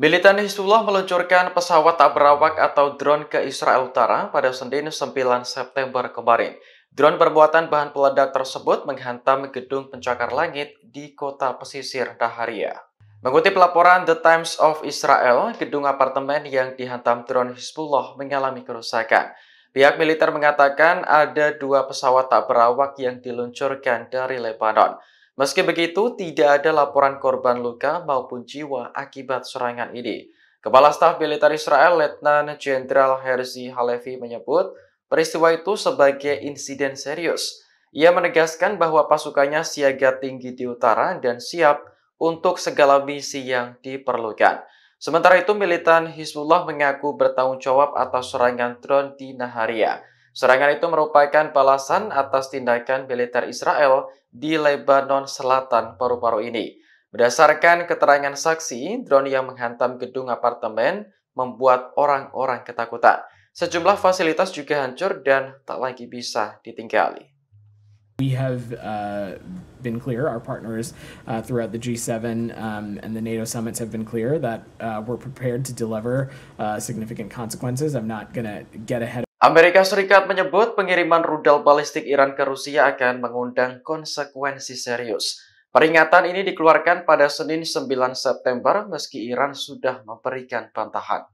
Militan Hizbullah meluncurkan pesawat tak berawak atau drone ke Israel Utara pada Senin 9 September kemarin. Drone perbuatan bahan peledak tersebut menghantam gedung pencakar langit di kota pesisir Daharia. Mengutip laporan The Times of Israel, gedung apartemen yang dihantam drone Hizbullah mengalami kerusakan. Pihak militer mengatakan ada dua pesawat tak berawak yang diluncurkan dari Lebanon. Meski begitu, tidak ada laporan korban luka maupun jiwa akibat serangan ini. Kepala Staf Militer Israel, Letnan Jenderal Herzi Halevi menyebut, peristiwa itu sebagai insiden serius. Ia menegaskan bahwa pasukannya siaga tinggi di utara dan siap untuk segala misi yang diperlukan. Sementara itu, militan Hizbullah mengaku bertanggung jawab atas serangan drone di Naharia. Serangan itu merupakan balasan atas tindakan militer Israel di Lebanon Selatan paru-paru ini. Berdasarkan keterangan saksi, drone yang menghantam gedung apartemen membuat orang-orang ketakutan. Sejumlah fasilitas juga hancur dan tak lagi bisa ditinggali. We have uh, been clear, our partners uh, throughout the G7 um, and the NATO summits have been clear that uh, we're prepared to deliver uh, significant consequences. I'm not going to get ahead. Amerika Serikat menyebut pengiriman rudal balistik Iran ke Rusia akan mengundang konsekuensi serius. Peringatan ini dikeluarkan pada Senin 9 September meski Iran sudah memberikan bantahan.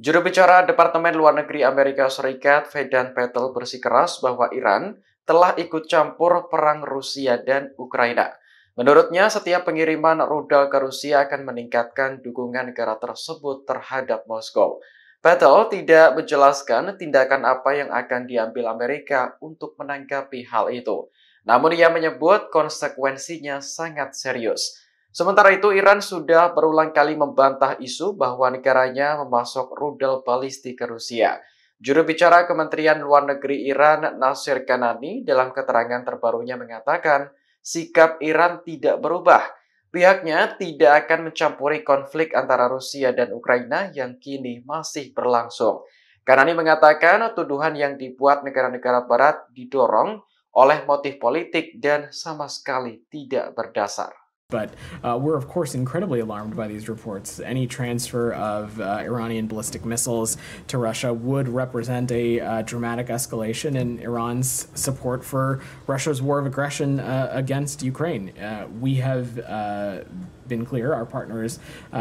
Juru bicara Departemen Luar Negeri Amerika Serikat, Vedan Petel bersikeras bahwa Iran telah ikut campur perang Rusia dan Ukraina. Menurutnya, setiap pengiriman rudal ke Rusia akan meningkatkan dukungan negara tersebut terhadap Moskow. Battle tidak menjelaskan tindakan apa yang akan diambil Amerika untuk menanggapi hal itu. Namun ia menyebut konsekuensinya sangat serius. Sementara itu, Iran sudah berulang kali membantah isu bahwa negaranya memasok rudal balistik ke Rusia. Juru bicara Kementerian Luar Negeri Iran, Nasir Kanani, dalam keterangan terbarunya mengatakan, sikap Iran tidak berubah – Pihaknya tidak akan mencampuri konflik antara Rusia dan Ukraina yang kini masih berlangsung. Karani mengatakan tuduhan yang dibuat negara-negara barat didorong oleh motif politik dan sama sekali tidak berdasar. But uh, we're, of course, incredibly alarmed by these reports. Any transfer of uh, Iranian ballistic missiles to Russia would represent a uh, dramatic escalation in Iran's support for Russia's war of aggression uh, against Ukraine. Uh, we have uh, been clear, our partners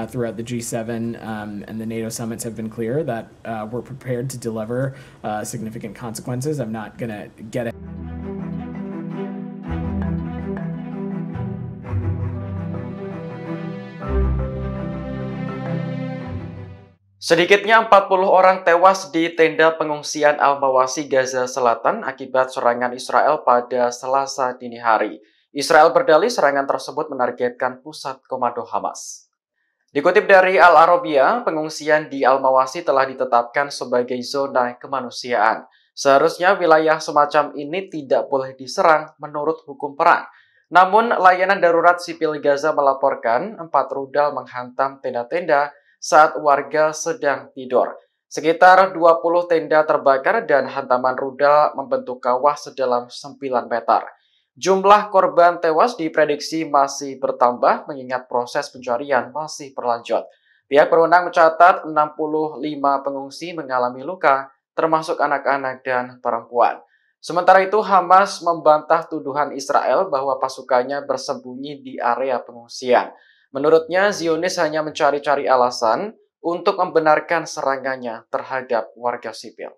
throughout the G7 um, and the NATO summits have been clear that we're prepared to deliver significant consequences. I'm not going to get it. Sedikitnya 40 orang tewas di tenda pengungsian Al-Mawasi Gaza Selatan akibat serangan Israel pada Selasa dini hari. Israel berdalih serangan tersebut menargetkan pusat komando Hamas. Dikutip dari Al-Arabia, pengungsian di Al-Mawasi telah ditetapkan sebagai zona kemanusiaan. Seharusnya wilayah semacam ini tidak boleh diserang menurut hukum perang. Namun, layanan darurat sipil Gaza melaporkan empat rudal menghantam tenda-tenda saat warga sedang tidur. Sekitar 20 tenda terbakar dan hantaman rudal membentuk kawah sedalam 9 meter. Jumlah korban tewas diprediksi masih bertambah mengingat proses pencarian masih berlanjut. Pihak berwenang mencatat 65 pengungsi mengalami luka, termasuk anak-anak dan perempuan. Sementara itu, Hamas membantah tuduhan Israel bahwa pasukannya bersembunyi di area pengungsian. Menurutnya, Zionis hanya mencari-cari alasan untuk membenarkan serangannya terhadap warga sipil.